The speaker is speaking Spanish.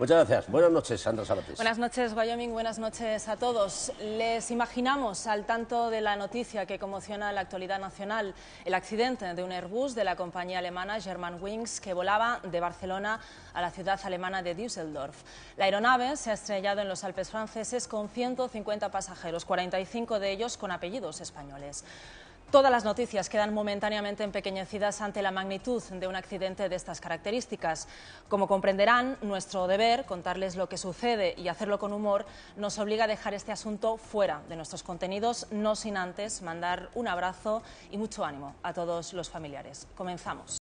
Muchas gracias. Buenas noches, Sandra Salatis. Buenas noches, Wyoming. Buenas noches a todos. Les imaginamos al tanto de la noticia que conmociona la actualidad nacional, el accidente de un Airbus de la compañía alemana Wings, que volaba de Barcelona a la ciudad alemana de Düsseldorf. La aeronave se ha estrellado en los Alpes franceses con 150 pasajeros, 45 de ellos con apellidos españoles. Todas las noticias quedan momentáneamente empequeñecidas ante la magnitud de un accidente de estas características. Como comprenderán, nuestro deber, contarles lo que sucede y hacerlo con humor, nos obliga a dejar este asunto fuera de nuestros contenidos, no sin antes mandar un abrazo y mucho ánimo a todos los familiares. Comenzamos.